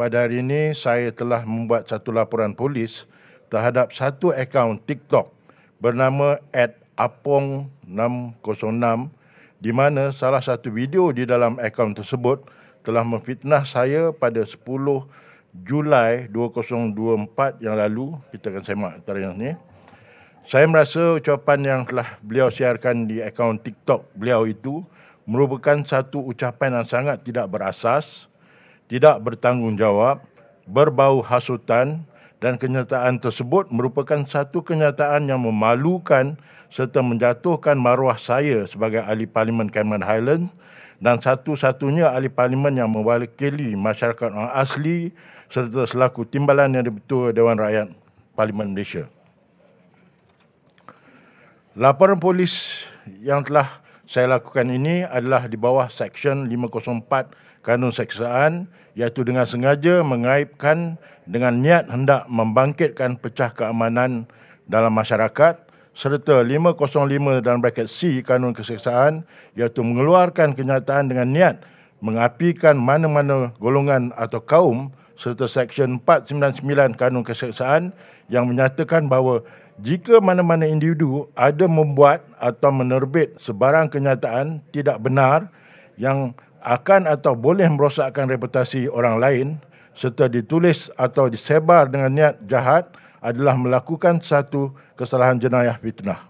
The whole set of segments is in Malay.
pada hari ini saya telah membuat satu laporan polis terhadap satu akaun TikTok bernama @apong606 di mana salah satu video di dalam akaun tersebut telah memfitnah saya pada 10 Julai 2024 yang lalu kita akan semak antara yang ini. Saya merasa ucapan yang telah beliau siarkan di akaun TikTok beliau itu merupakan satu ucapan yang sangat tidak berasas tidak bertanggungjawab, berbau hasutan dan kenyataan tersebut merupakan satu kenyataan yang memalukan serta menjatuhkan maruah saya sebagai ahli parlimen Cameron Highlands dan satu-satunya ahli parlimen yang mewakili masyarakat orang asli serta selaku timbalan yang dibetul Dewan Rakyat Parlimen Malaysia. Laporan polis yang telah saya lakukan ini adalah di bawah Seksyen 504 Kanun Seksaan iaitu dengan sengaja mengaibkan dengan niat hendak membangkitkan pecah keamanan dalam masyarakat serta 505 dan bracket C kanun keseksaan iaitu mengeluarkan kenyataan dengan niat mengapikan mana-mana golongan atau kaum serta Seksyen 499 Kanun Keseksaan yang menyatakan bahawa jika mana-mana individu ada membuat atau menerbit sebarang kenyataan tidak benar yang akan atau boleh merosakkan reputasi orang lain serta ditulis atau disebar dengan niat jahat adalah melakukan satu kesalahan jenayah fitnah.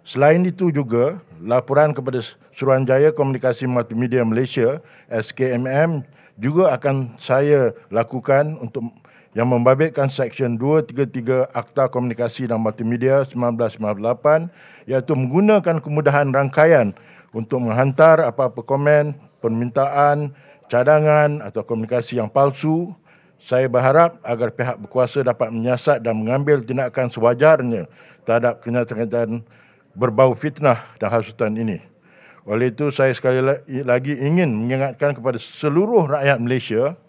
Selain itu juga, laporan kepada Suruhanjaya Komunikasi Multimedia Malaysia SKMM juga akan saya lakukan untuk yang membabitkan Seksyen 233 Akta Komunikasi dan Multimedia 1998 iaitu menggunakan kemudahan rangkaian untuk menghantar apa-apa komen, permintaan cadangan atau komunikasi yang palsu. Saya berharap agar pihak berkuasa dapat menyiasat dan mengambil tindakan sewajarnya terhadap kenyataan berbau fitnah dan hasutan ini. Oleh itu, saya sekali lagi ingin mengingatkan kepada seluruh rakyat Malaysia,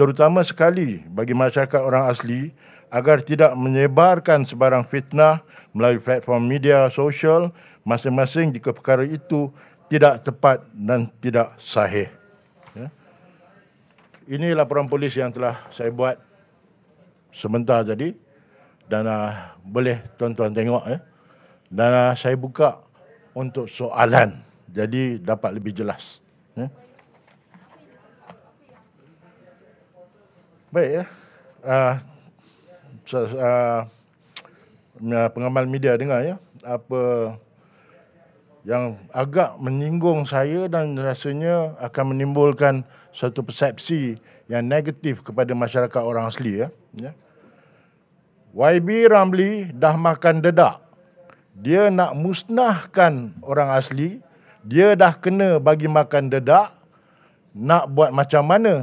terutama sekali bagi masyarakat orang asli, agar tidak menyebarkan sebarang fitnah melalui platform media sosial masing-masing jika perkara itu tidak tepat dan tidak sahih. Ya. Ini laporan polis yang telah saya buat sementara tadi dan uh, boleh tuan-tuan tengok ya. Dan uh, saya buka untuk soalan jadi dapat lebih jelas. Ya. Baik ya. Uh, so, uh, pengamal media dengar ya apa yang agak menyinggung saya dan rasanya akan menimbulkan satu persepsi yang negatif kepada masyarakat orang asli ya. ya. YB Ramli dah makan dedak. Dia nak musnahkan orang asli, dia dah kena bagi makan dedak. Nak buat macam mana?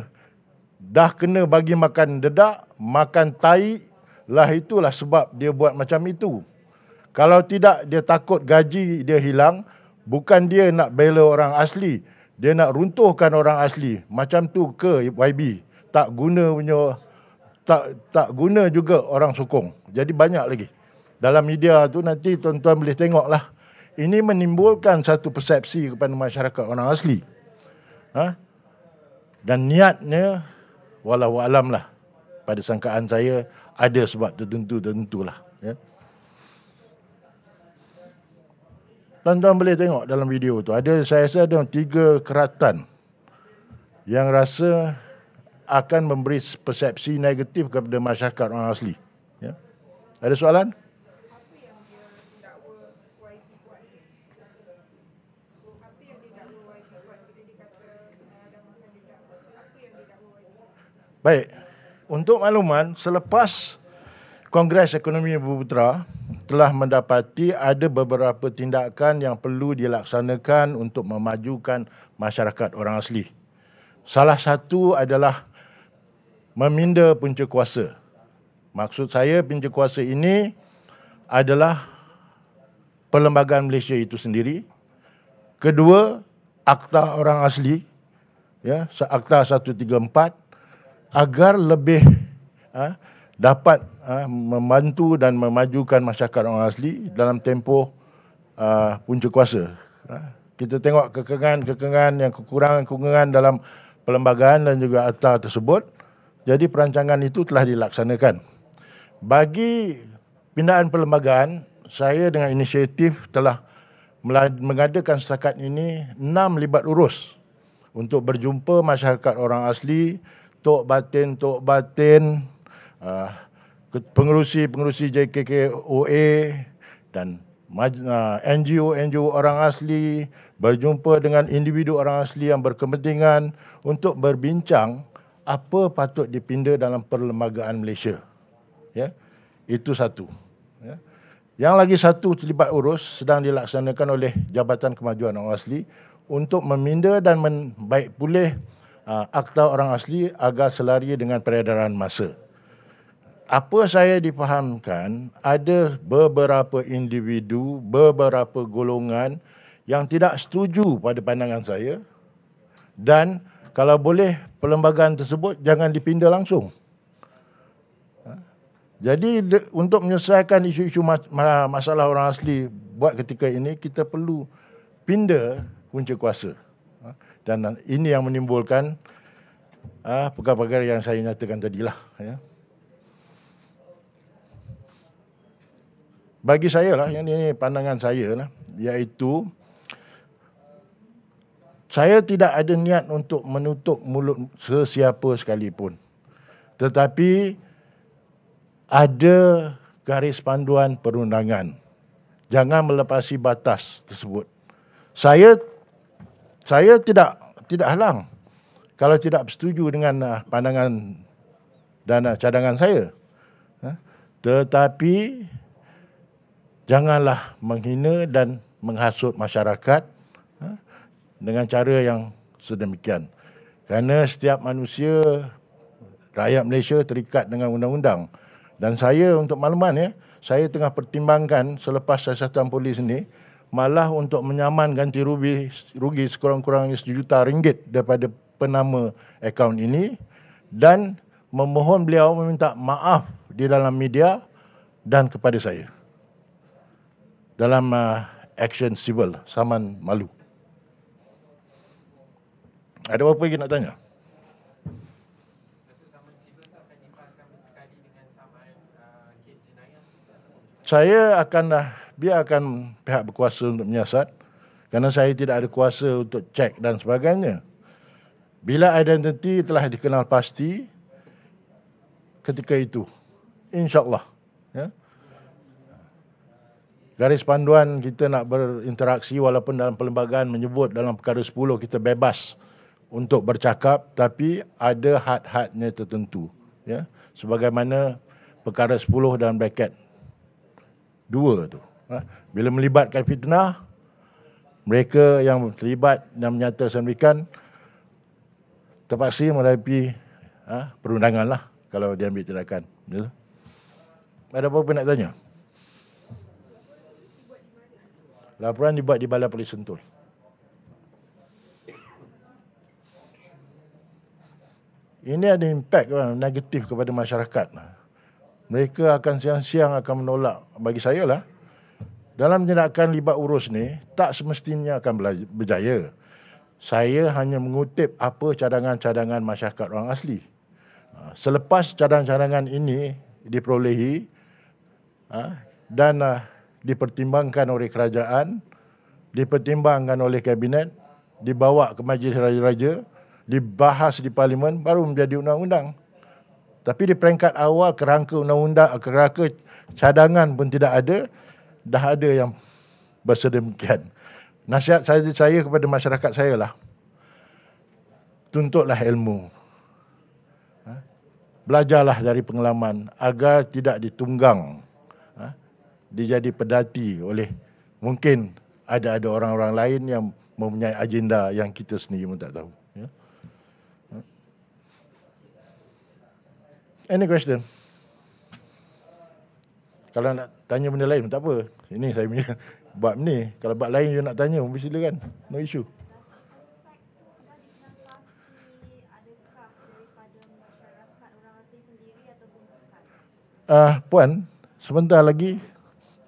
Dah kena bagi makan dedak, makan tai lah itulah sebab dia buat macam itu. Kalau tidak dia takut gaji dia hilang, bukan dia nak bela orang asli, dia nak runtuhkan orang asli. Macam tu ke YB? Tak guna punya tak tak guna juga orang sokong. Jadi banyak lagi. Dalam media tu nanti tuan-tuan boleh tengoklah. Ini menimbulkan satu persepsi kepada masyarakat orang asli. Ha? Dan niatnya walau alam lah pada sangkaan saya ada sebab tertentu-tentulah. Ya. tuan-tuan boleh tengok dalam video tu ada saya rasa ada tiga keratan yang rasa akan memberi persepsi negatif kepada masyarakat orang asli ya ada soalan Baik, untuk makluman selepas Kongres Ekonomi Bumiputra telah mendapati ada beberapa tindakan yang perlu dilaksanakan untuk memajukan masyarakat orang asli. Salah satu adalah meminda punca kuasa. Maksud saya punca kuasa ini adalah perlembagaan Malaysia itu sendiri. Kedua, Akta Orang Asli, ya, Akta 134 agar lebih ha, dapat uh, membantu dan memajukan masyarakat orang asli dalam tempoh uh, ah, punca kuasa. Uh, ah, kita tengok kekangan-kekangan yang kekurangan-kekurangan dalam perlembagaan dan juga akta tersebut. Jadi perancangan itu telah dilaksanakan. Bagi pindaan perlembagaan, saya dengan inisiatif telah mengadakan setakat ini enam libat urus untuk berjumpa masyarakat orang asli, tok batin, tok batin, uh, ah, pengerusi-pengerusi JKKOA dan ah, NGO-NGO orang asli berjumpa dengan individu orang asli yang berkepentingan untuk berbincang apa patut dipinda dalam perlembagaan Malaysia. Ya? Itu satu. Ya? Yang lagi satu terlibat urus sedang dilaksanakan oleh Jabatan Kemajuan Orang Asli untuk meminda dan membaik pulih uh, akta orang asli agar selari dengan peredaran masa apa saya dipahamkan ada beberapa individu, beberapa golongan yang tidak setuju pada pandangan saya dan kalau boleh perlembagaan tersebut jangan dipindah langsung. Ha? Jadi untuk menyelesaikan isu-isu masalah orang asli buat ketika ini kita perlu pindah punca kuasa. Ha? Dan ini yang menimbulkan ha, perkara-perkara yang saya nyatakan tadilah ya. bagi saya lah yang ini pandangan saya lah iaitu saya tidak ada niat untuk menutup mulut sesiapa sekalipun tetapi ada garis panduan perundangan jangan melepasi batas tersebut saya saya tidak tidak halang kalau tidak bersetuju dengan ah, pandangan dana cadangan saya ha? tetapi janganlah menghina dan menghasut masyarakat ha, dengan cara yang sedemikian. Kerana setiap manusia, rakyat Malaysia terikat dengan undang-undang. Dan saya untuk malaman, ya, saya tengah pertimbangkan selepas siasatan polis ini, malah untuk menyaman ganti rugi, rugi sekurang-kurangnya sejuta ringgit daripada penama akaun ini dan memohon beliau meminta maaf di dalam media dan kepada saya dalam uh, action civil saman malu. Ada apa lagi nak tanya? Saya akan uh, akan pihak berkuasa untuk menyiasat kerana saya tidak ada kuasa untuk cek dan sebagainya. Bila identiti telah dikenal pasti ketika itu insyaallah garis panduan kita nak berinteraksi walaupun dalam perlembagaan menyebut dalam perkara 10 kita bebas untuk bercakap tapi ada had-hadnya tertentu ya sebagaimana perkara 10 dan bracket 2 tu ha. bila melibatkan fitnah mereka yang terlibat dan menyata sendirikan terpaksa menghadapi ha, perundangan lah kalau dia ambil tindakan. Ya. Ada apa-apa nak tanya? Laporan dibuat di Balai Polis Sentul. Ini ada impak negatif kepada masyarakat. Mereka akan siang-siang akan menolak. Bagi saya lah, dalam tindakan libat urus ni, tak semestinya akan berjaya. Saya hanya mengutip apa cadangan-cadangan masyarakat orang asli. Ha, selepas cadangan-cadangan ini diperolehi ha, dan ah, dipertimbangkan oleh kerajaan, dipertimbangkan oleh kabinet, dibawa ke majlis raja-raja, dibahas di parlimen baru menjadi undang-undang. Tapi di peringkat awal kerangka undang-undang, kerangka cadangan pun tidak ada, dah ada yang bersedemikian. Nasihat saya, saya kepada masyarakat saya lah, tuntutlah ilmu. Ha? Belajarlah dari pengalaman agar tidak ditunggang dia jadi pedati oleh mungkin ada ada orang-orang lain yang mempunyai agenda yang kita sendiri pun tak tahu. Ya. Any question? Kalau nak tanya benda lain, tak apa. Ini saya punya buat ni. Kalau buat lain, you nak tanya, mungkin kan. No issue. Uh, Puan, sebentar lagi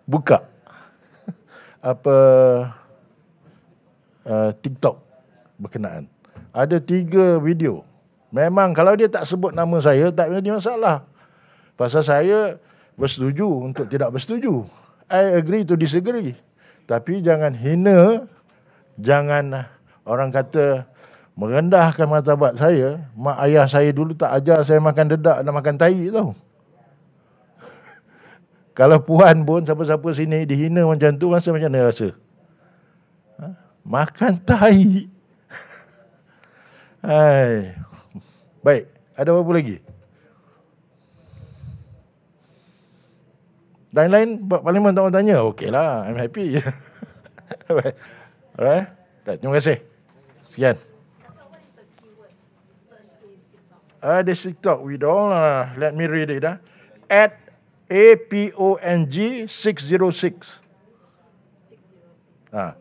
buka apa uh, TikTok berkenaan. Ada tiga video. Memang kalau dia tak sebut nama saya tak ada masalah. Pasal saya bersetuju untuk tidak bersetuju. I agree to disagree. Tapi jangan hina, jangan ah, orang kata merendahkan martabat saya. Mak ayah saya dulu tak ajar saya makan dedak dan makan tahi tau. Kalau puan pun siapa-siapa sini dihina macam tu, rasa macam mana rasa? Ha? Makan tahi. Hai. Baik, ada apa lagi? Dan lain buat parlimen tak tanya. Okeylah, I'm happy. Baik, Alright. Right. Terima kasih. Sekian. Uh, this TikTok we don't. Uh, let me read it. Uh. At A P O N G 606. Ha.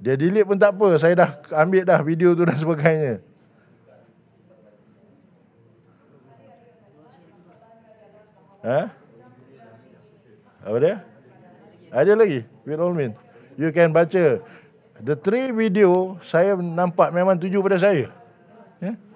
Dia delete pun tak apa. Saya dah ambil dah video tu dan sebagainya. Ha? Apa dia? Ada lagi? With all means. You can baca. The three video saya nampak memang tuju pada saya. Ya? Yeah?